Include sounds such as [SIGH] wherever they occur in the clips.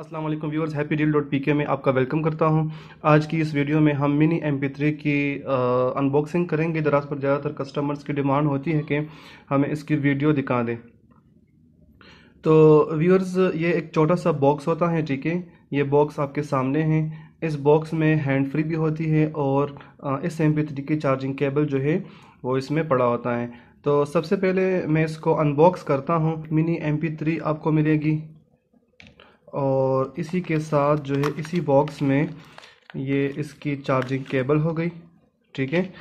अस्सलाम वालेकुम viewers happy deal dot P K में आपका वेलकम करता हूं आज की इस वीडियो में हम मिनी एम पी थ्री की अनबॉक्सिंग करेंगे दराज पर ज़्यादातर कस्टमर्स की डिमांड होती है कि हमें इसकी वीडियो दिखा दें तो व्यूअर्स ये एक छोटा सा बॉक्स होता है ठीक है ये बॉक्स आपके सामने हैं इस बॉक्स में हैंड फ्री भी होती है और इस एम पी थ्री की चार्जिंग केबल जो है वो इसमें पड़ा होता है तो सबसे पहले मैं इसको अनबॉक्स करता हूँ मिनी एम पी थ्री आपको मिलेगी और इसी के साथ जो है इसी बॉक्स में ये इसकी चार्जिंग केबल हो गई ठीक है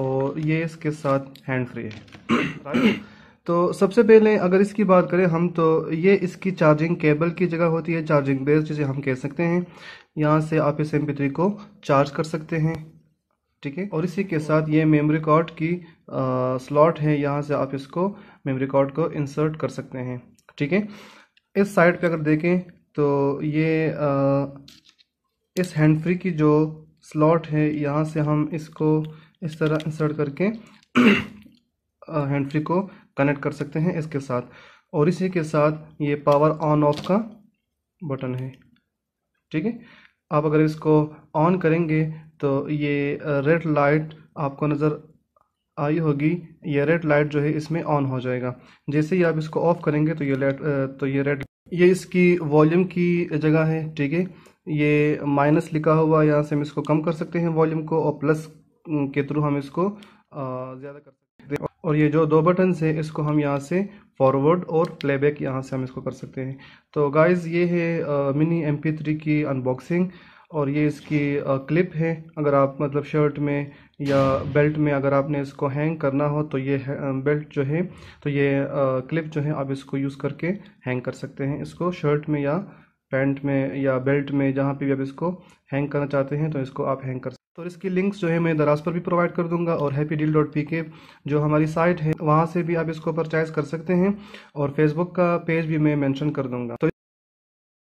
और ये इसके साथ हैंड फ्री है [COUGHS] तो सबसे पहले अगर इसकी बात करें हम तो ये इसकी चार्जिंग केबल की जगह होती है चार्जिंग बेस जिसे हम कह सकते हैं यहाँ से आप इस एम को चार्ज कर सकते हैं ठीक है और इसी के साथ ये मेमोरी कार्ड की स्लॉट है यहाँ से आप इसको मेमोरी कार्ड को इंसर्ट कर सकते हैं ठीक है इस साइड पे अगर देखें तो ये आ, इस हैंड फ्री की जो स्लॉट है यहाँ से हम इसको इस तरह इंसर्ट करके हैंड फ्री को कनेक्ट कर सकते हैं इसके साथ और इसी के साथ ये पावर ऑन ऑफ का बटन है ठीक है आप अगर इसको ऑन करेंगे तो ये रेड लाइट आपको नज़र आई होगी ये रेड लाइट जो है इसमें ऑन हो जाएगा जैसे ही आप इसको ऑफ करेंगे तो ये लाइट तो ये रेड ये इसकी वॉल्यूम की जगह है ठीक है ये माइनस लिखा हुआ यहाँ से हम इसको कम कर सकते हैं वॉल्यूम को और प्लस के थ्रू हम इसको ज़्यादा कर सकते हैं और ये जो दो बटन्स है इसको हम यहाँ से फॉरवर्ड और प्लेबैक यहाँ से हम इसको कर सकते हैं तो गाइज़ ये है मिनी एम की अनबॉक्सिंग और ये इसकी क्लिप है अगर आप मतलब शर्ट में या बेल्ट में अगर आपने इसको हैंग करना हो तो ये बेल्ट जो है तो ये क्लिप जो है आप इसको यूज़ करके हैंग कर सकते हैं इसको शर्ट में या पैंट में या बेल्ट में जहाँ पे भी आप इसको हैंग करना चाहते हैं तो इसको आप हैंग कर सकते तो इसकी लिंक्स जो है मैं दराज पर भी प्रोवाइड कर दूंगा और हैप्पी डील डॉट पी के जो हमारी साइट है वहाँ से भी आप इसको परचेज़ कर सकते हैं और फेसबुक का पेज भी मैं मेंशन कर दूंगा तो